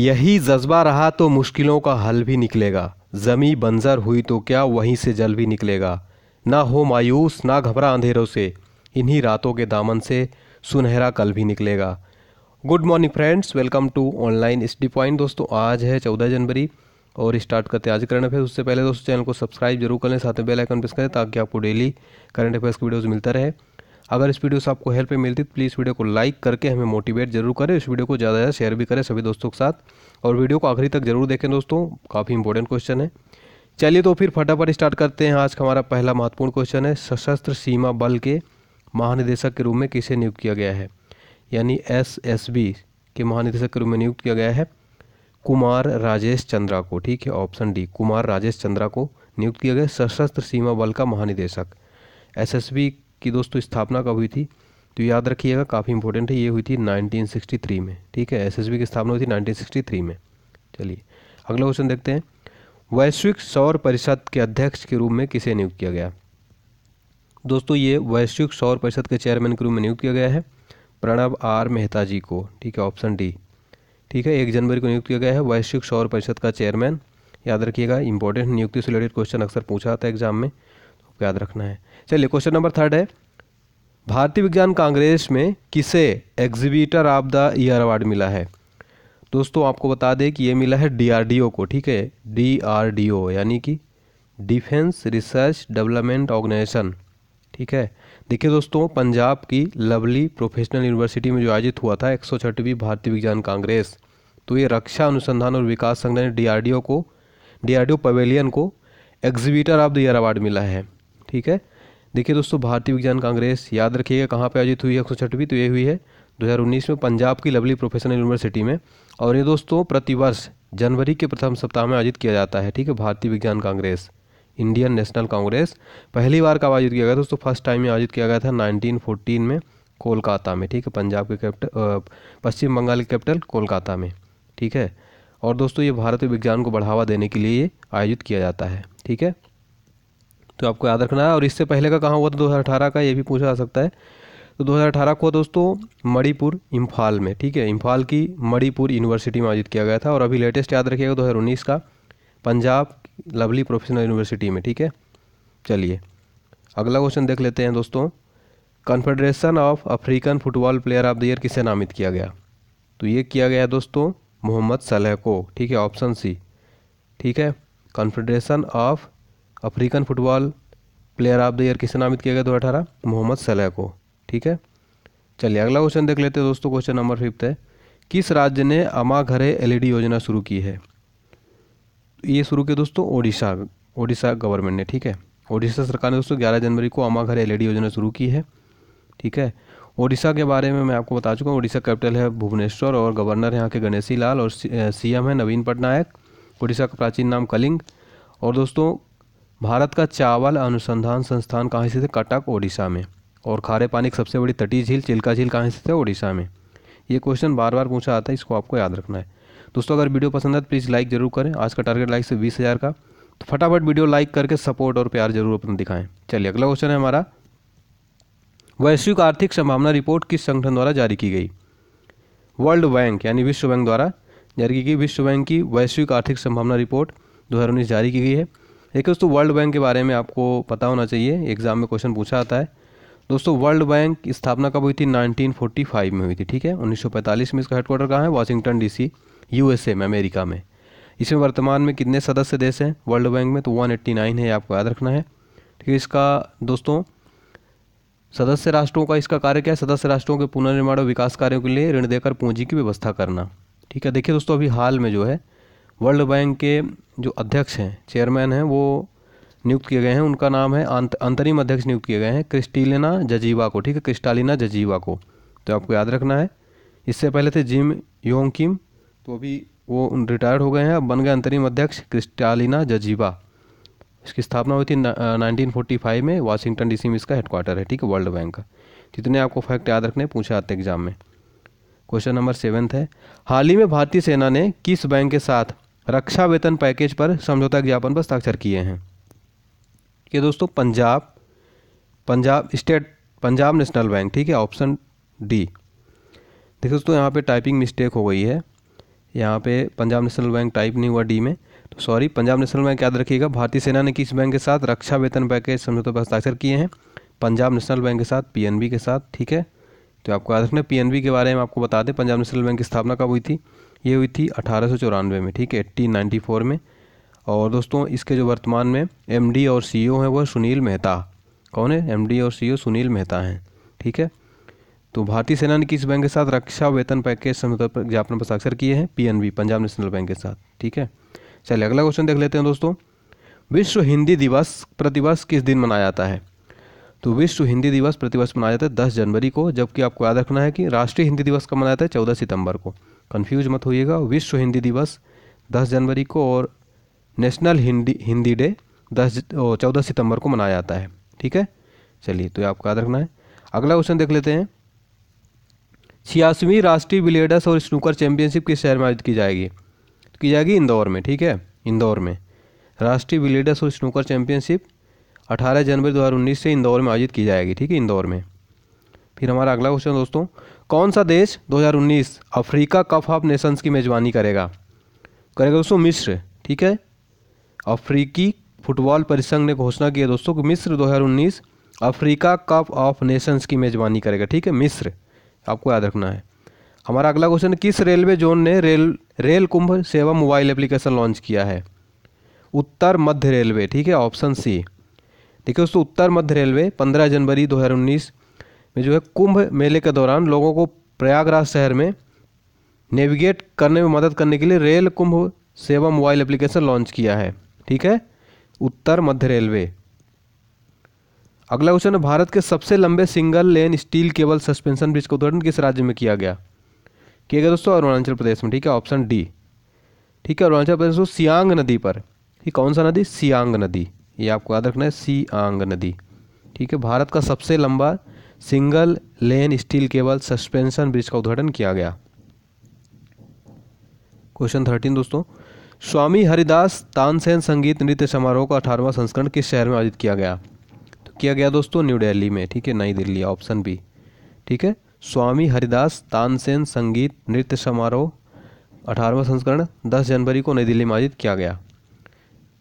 यही जज्बा रहा तो मुश्किलों का हल भी निकलेगा ज़मी बंजर हुई तो क्या वहीं से जल भी निकलेगा ना हो मायूस ना घबरा अंधेरों से इन्हीं रातों के दामन से सुनहरा कल भी निकलेगा good morning friends welcome to online study point दोस्तों आज है चौदह जनवरी और स्टार्ट करते हैं आज करंट अफेयर्स उससे पहले दोस्तों चैनल को सब्सक्राइब जरूर कर लें साथ में बेल आइकन प्रेस करें ताकि आपको डेली करंट अफेयर्स की वीडियोज़ मिलता रहे अगर इस वीडियो से आपको हेल्प मिलती तो प्लीज़ वीडियो को लाइक करके हमें मोटिवेट जरूर करें इस वीडियो को ज़्यादा से ज़्यादा शेयर भी करें सभी दोस्तों के साथ और वीडियो को आखिरी तक जरूर देखें दोस्तों काफ़ी इंपॉर्टेंट क्वेश्चन है चलिए तो फिर फटाफट स्टार्ट करते हैं आज का हमारा पहला महत्वपूर्ण क्वेश्चन है सशस्त्र सीमा बल के महानिदेशक के रूप में किसे नियुक्त किया गया है यानी एस एस बी के महानिदेशक के रूप में नियुक्त किया गया है कुमार राजेश चंद्रा को ठीक है ऑप्शन डी कुमार राजेश चंद्रा को नियुक्त किया गया सशस्त्र सीमा बल का महानिदेशक एसएसबी की दोस्तों स्थापना कब हुई थी तो याद रखिएगा काफ़ी इंपॉर्टेंट है ये हुई थी 1963 में ठीक है एसएसबी की स्थापना हुई थी 1963 में चलिए अगला क्वेश्चन देखते हैं वैश्विक सौर परिषद के अध्यक्ष के रूप में किसे नियुक्त किया गया दोस्तों ये वैश्विक सौर परिषद के चेयरमैन के रूप में नियुक्त किया गया है प्रणब आर मेहता जी को ठीक है ऑप्शन डी ठीक है एक जनवरी को नियुक्त किया गया है वैश्विक सौर परिषद का चेयरमैन याद रखिएगा इंपॉर्टेंट नियुक्ति से रिलेटेड क्वेश्चन अक्सर पूछा जाता है एग्जाम में आपको याद रखना है चलिए क्वेश्चन नंबर थर्ड है भारतीय विज्ञान कांग्रेस में किसे exhibitor of the year award मिला है दोस्तों आपको बता दें कि ये मिला है डीआरडीओ को ठीक है डीआरडीओ यानी कि डिफेंस रिसर्च डेवलपमेंट ऑर्गेनाइजेशन ठीक है देखिए दोस्तों पंजाब की लवली प्रोफेशनल यूनिवर्सिटी में जो आयोजित हुआ था एक सौ भारतीय विज्ञान कांग्रेस तो ये रक्षा अनुसंधान और विकास संगठन डीआरडीओ को डीआरडीओ पवेलियन को exhibitor of the year award मिला है ठीक है देखिए दोस्तों भारतीय विज्ञान कांग्रेस याद रखिएगा कहाँ पे आयोजित हुई है एक तो ये हुई है 2019 में पंजाब की लवली प्रोफेशनल यूनिवर्सिटी में और ये दोस्तों प्रतिवर्ष जनवरी के प्रथम सप्ताह में आयोजित किया जाता है ठीक है भारतीय विज्ञान कांग्रेस इंडियन नेशनल कांग्रेस पहली बार कब आयोजित किया गया दोस्तों फर्स्ट टाइम में आयोजित किया गया था 1914 में कोलकाता में ठीक है पंजाब के कैपिटल पश्चिम बंगाल के कैपिटल कोलकाता में ठीक है और दोस्तों ये भारतीय विज्ञान को बढ़ावा देने के लिए ये आयोजित किया जाता है ठीक है तो आपको याद रखना है और इससे पहले का कहाँ हुआ था दो का ये भी पूछा जा सकता है तो 2018 को दोस्तों मणिपुर इम्फाल में ठीक है इम्फाल की मणिपुर यूनिवर्सिटी में आयोजित किया गया था और अभी लेटेस्ट याद रखिएगा दो का पंजाब लवली प्रोफेशनल यूनिवर्सिटी में ठीक है चलिए अगला क्वेश्चन देख लेते हैं दोस्तों confederation of African football player of the year किसे नामित किया गया तो ये किया गया दोस्तों मोहम्मद सलह को ठीक है ऑप्शन सी ठीक है confederation of African football player of the year किसे नामित किया गया दो अठारह मोहम्मद सलेह को ठीक है चलिए अगला क्वेश्चन देख लेते हैं दोस्तों क्वेश्चन नंबर फिफ्थ है किस राज्य ने अमा घरे एल योजना शुरू की है ये शुरू किया दोस्तों ओडिशा ओडिशा गवर्नमेंट ने ठीक है ओडिशा सरकार ने दोस्तों ग्यारह जनवरी को अमा घरे एल योजना शुरू की है ठीक है ओडिशा के बारे में मैं आपको बता चुका हूँ ओडिशा कैपिटल है भुवनेश्वर और गवर्नर यहाँ के गणेशी लाल और सीएम है नवीन पटनायक ओडिशा का प्राचीन नाम कलिंग और दोस्तों भारत का चावल अनुसंधान संस्थान कहाँ स्थित है कटक ओडिशा में और खारे पानी की सबसे बड़ी तटीय झील चिल्का झील कहाँ स्थित है ओडिशा में ये क्वेश्चन बार बार पूछा आता है इसको आपको याद रखना है दोस्तों अगर वीडियो पसंद है तो प्लीज़ लाइक जरूर करें आज का टारगेट लाइक से बीस हज़ार का तो फटाफट वीडियो लाइक करके सपोर्ट और प्यार जरूर अपना दिखाएं चलिए अगला क्वेश्चन है हमारा वैश्विक आर्थिक संभावना रिपोर्ट किस संगठन द्वारा जारी की गई वर्ल्ड बैंक यानी विश्व बैंक द्वारा जारी की गई विश्व बैंक की वैश्विक आर्थिक संभावना रिपोर्ट दो जारी की गई है देखिए दोस्तों वर्ल्ड बैंक के बारे में आपको पता होना चाहिए एग्ज़ाम में क्वेश्चन पूछा आता है दोस्तों वर्ल्ड बैंक की स्थापना कब हुई थी 1945 में हुई थी ठीक है 1945 में इसका हेडक्वार्टर कहाँ है वाशिंगटन डीसी यूएसए में अमेरिका में इसमें वर्तमान में कितने सदस्य देश हैं वर्ल्ड बैंक में तो 189 है आपको याद रखना है ठीक है इसका दोस्तों सदस्य राष्ट्रों का इसका कार्य क्या है सदस्य राष्ट्रों के पुनर्निर्माण और विकास कार्यों के लिए ऋण देकर पूंजी की व्यवस्था करना ठीक है देखिए दोस्तों अभी हाल में जो है वर्ल्ड बैंक के जो अध्यक्ष हैं चेयरमैन हैं वो नियुक्त किए गए हैं उनका नाम है अंतरिम अध्यक्ष नियुक्त किए गए हैं क्रिस्टिलिना जजीवा को ठीक है क्रिस्टालिना जजीवा को तो आपको याद रखना है इससे पहले थे जिम योंग किम तो अभी वो रिटायर्ड हो गए हैं अब बन गए अंतरिम अध्यक्ष क्रिस्टालिना जजीवा इसकी स्थापना हुई थी नाइनटीन फोर्टी फाइव में वाशिंगटन डीसी में इसका हेडक्वार्टर है ठीक है वर्ल्ड बैंक का जितने तो आपको फैक्ट याद रखने पूछे आते एग्जाम में क्वेश्चन नंबर सेवन्थ है हाल ही में भारतीय सेना ने किस बैंक के साथ रक्षा वेतन पैकेज पर समझौता ज्ञापन पर हस्ताक्षर किए हैं ये दोस्तों Punjab Punjab state Punjab national bank ठीक है ऑप्शन डी देखिए दोस्तों यहाँ पे टाइपिंग मिस्टेक हो गई है यहाँ पे पंजाब नेशनल बैंक टाइप नहीं हुआ डी में तो सॉरी पंजाब नेशनल बैंक याद रखिएगा भारतीय सेना ने किस बैंक के साथ रक्षा वेतन पैकेज समझौते पर हस्ताक्षर किए हैं पंजाब नेशनल बैंक के साथ पी के साथ ठीक है तो आपको याद रखना पी के बारे में आपको बता दें पंजाब नेशनल बैंक की स्थापना कब हुई थी ये हुई थी अठारह में ठीक है एट्टीन में और दोस्तों इसके जो वर्तमान में एम और सी e हैं वह सुनील मेहता कौन है एम और सी e सुनील मेहता हैं ठीक है तो भारतीय सेना ने किस बैंक के साथ रक्षा वेतन पैकेज समझौता पर ज्ञापन साक्षर किए हैं पीएनबी पंजाब नेशनल बैंक के साथ ठीक है चलिए अगला क्वेश्चन देख लेते हैं दोस्तों विश्व हिंदी दिवस प्रतिवर्ष किस दिन मनाया जाता है तो विश्व हिंदी दिवस प्रतिवर्ष मनाया जाता है दस जनवरी को जबकि आपको याद रखना है कि राष्ट्रीय हिंदी दिवस कब मनाया जाता है चौदह सितंबर को कंफ्यूज मत होइएगा विश्व हिंदी दिवस 10 जनवरी को और नेशनल हिंदी हिंदी डे 10 चौदह सितंबर को मनाया जाता है ठीक है चलिए तो ये आपको याद रखना है अगला क्वेश्चन देख लेते हैं छियासवीं राष्ट्रीय बिलियर्डस और स्नूकर चैंपियनशिप किस शहर में आयोजित की जाएगी तो की जाएगी इंदौर में ठीक है इंदौर में राष्ट्रीय बिलियर्डस और स्नूकर चैंपियनशिप 18 जनवरी 2019 से इंदौर में आयोजित की जाएगी ठीक है इंदौर में फिर हमारा अगला क्वेश्चन दोस्तों कौन सा देश 2019 अफ्रीका कप ऑफ नेशंस की मेज़बानी करेगा करेगा दोस्तों मिस्र ठीक है अफ्रीकी फुटबॉल परिसंघ ने घोषणा की है दोस्तों कि मिस्र 2019 अफ्रीका कप ऑफ नेशंस की मेज़बानी करेगा ठीक है मिस्र आपको याद रखना है हमारा अगला क्वेश्चन किस रेलवे जोन ने rail rail Kumbh Seva mobile application launch किया है उत्तर मध्य रेलवे ठीक है ऑप्शन सी देखिए दोस्तों उत्तर मध्य रेलवे 15 जनवरी 2019 में जो है कुंभ मेले के दौरान लोगों को प्रयागराज शहर में नेविगेट करने में मदद करने के लिए rail Kumbh Seva mobile application launch किया है ठीक है उत्तर मध्य रेलवे अगला क्वेश्चन है भारत के सबसे लंबे single lane steel cable suspension bridge का उद्घाटन किस राज्य में किया गया किया गया दोस्तों अरुणाचल प्रदेश में ठीक है ऑप्शन डी ठीक है अरुणाचल प्रदेश सियांग नदी पर ये कौन सा नदी सियांग नदी ये आपको याद रखना है सियांग नदी ठीक है भारत का सबसे लंबा single lane steel cable suspension bridge का उद्घाटन किया गया क्वेश्चन थर्टीन दोस्तों स्वामी हरिदास तानसेन संगीत नृत्य समारोह का अठारहवां संस्करण किस शहर में आयोजित किया गया तो किया गया दोस्तों न्यू दिल्ली में ठीक है नई दिल्ली ऑप्शन बी ठीक है स्वामी हरिदास तानसेन संगीत नृत्य समारोह अठारहवा संस्करण 10 जनवरी को नई दिल्ली में आयोजित किया गया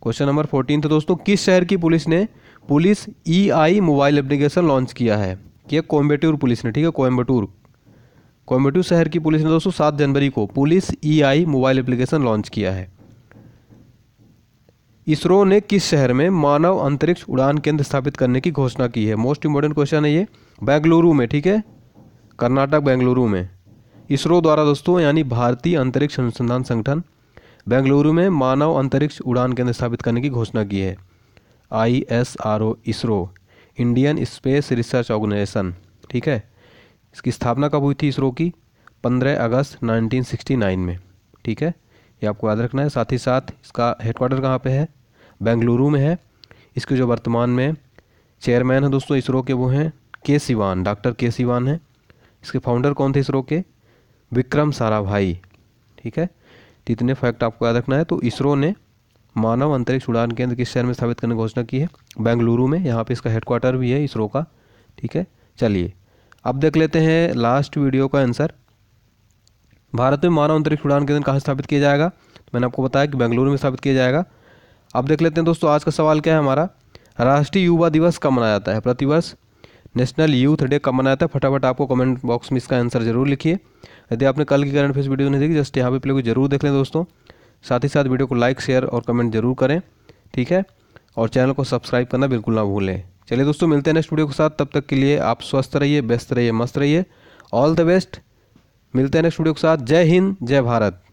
क्वेश्चन नंबर फोर्टीन तो दोस्तों किस शहर की पुलिस ने police e e eye mobile application launch किया है किया कोयम्बटूर पुलिस ने ठीक है कोयम्बटूर कोयम्बटूर शहर की पुलिस ने दोस्तों सात जनवरी को police e eye e mobile application launch किया है इसरो ने किस शहर में मानव अंतरिक्ष उड़ान केंद्र स्थापित करने की घोषणा की है मोस्ट इंपॉर्टेंट क्वेश्चन है ये बेंगलुरु में ठीक है कर्नाटक बेंगलुरु में इसरो द्वारा दोस्तों यानी भारतीय अंतरिक्ष अनुसंधान संगठन बेंगलुरु में मानव अंतरिक्ष उड़ान केंद्र स्थापित करने की घोषणा की है I S R O ISRO Indian space research organisation ठीक है इसकी स्थापना कब हुई थी इसरो की 15 अगस्त 1969 में ठीक है ये आपको याद रखना है साथ ही साथ इसका हेडक्वार्टर कहाँ पे है बेंगलुरु में है इसके जो वर्तमान में चेयरमैन हैं दोस्तों इसरो के वो हैं के सिवान डॉक्टर के सिवान हैं इसके फाउंडर कौन थे इसरो के विक्रम साराभाई ठीक है तो इतने फैक्ट आपको याद रखना है तो इसरो ने मानव अंतरिक्ष उड़ान केंद्र किस शहर में स्थापित करने की घोषणा की है बेंगलुरु में यहाँ पे इसका हेडक्वार्टर भी है इसरो का ठीक है चलिए अब देख लेते हैं लास्ट वीडियो का आंसर भारत में मानव अंतरिक्ष उड़ान केंद्र कहाँ स्थापित किया जाएगा तो मैंने आपको बताया कि बेंगलुरु में स्थापित किया जाएगा अब देख लेते हैं दोस्तों आज का सवाल क्या है हमारा राष्ट्रीय युवा दिवस कब मनाया जाता है प्रतिवर्ष नेशनल यूथ डे कब मनाया जाता है फटाफट आपको कमेंट बॉक्स में इसका आंसर जरूर लिखिए यदि आपने कल की करंट फेस वीडियो नहीं देखी जस्ट यहाँ पे प्ले को जरूर देख लें दोस्तों साथ ही साथ वीडियो को लाइक शेयर और कमेंट जरूर करें ठीक है और चैनल को सब्सक्राइब करना बिल्कुल ना भूलें चलिए दोस्तों मिलते हैं नेक्स्ट वीडियो के साथ तब तक के लिए आप स्वस्थ रहिए व्यस्त रहिए मस्त रहिए ऑल द बेस्ट मिलते हैं नेक्स्ट वीडियो के साथ जय हिंद जय भारत